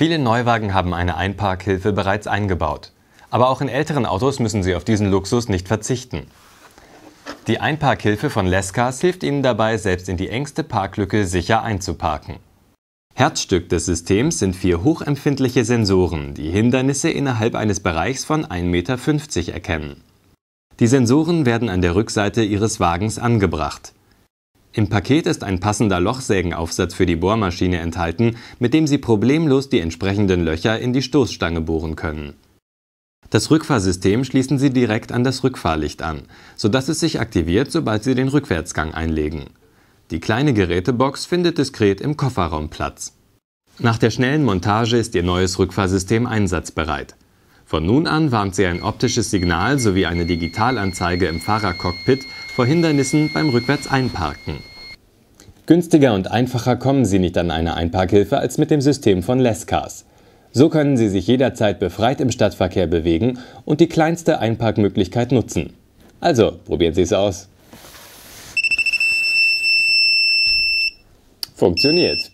Viele Neuwagen haben eine Einparkhilfe bereits eingebaut. Aber auch in älteren Autos müssen Sie auf diesen Luxus nicht verzichten. Die Einparkhilfe von Lescars hilft Ihnen dabei, selbst in die engste Parklücke sicher einzuparken. Herzstück des Systems sind vier hochempfindliche Sensoren, die Hindernisse innerhalb eines Bereichs von 1,50 Meter erkennen. Die Sensoren werden an der Rückseite Ihres Wagens angebracht. Im Paket ist ein passender Lochsägenaufsatz für die Bohrmaschine enthalten, mit dem Sie problemlos die entsprechenden Löcher in die Stoßstange bohren können. Das Rückfahrsystem schließen Sie direkt an das Rückfahrlicht an, sodass es sich aktiviert, sobald Sie den Rückwärtsgang einlegen. Die kleine Gerätebox findet diskret im Kofferraum Platz. Nach der schnellen Montage ist Ihr neues Rückfahrsystem einsatzbereit. Von nun an warnt sie ein optisches Signal sowie eine Digitalanzeige im Fahrercockpit vor Hindernissen beim Rückwärtseinparken. Günstiger und einfacher kommen Sie nicht an eine Einparkhilfe als mit dem System von Lescars. So können Sie sich jederzeit befreit im Stadtverkehr bewegen und die kleinste Einparkmöglichkeit nutzen. Also, probieren Sie es aus. Funktioniert.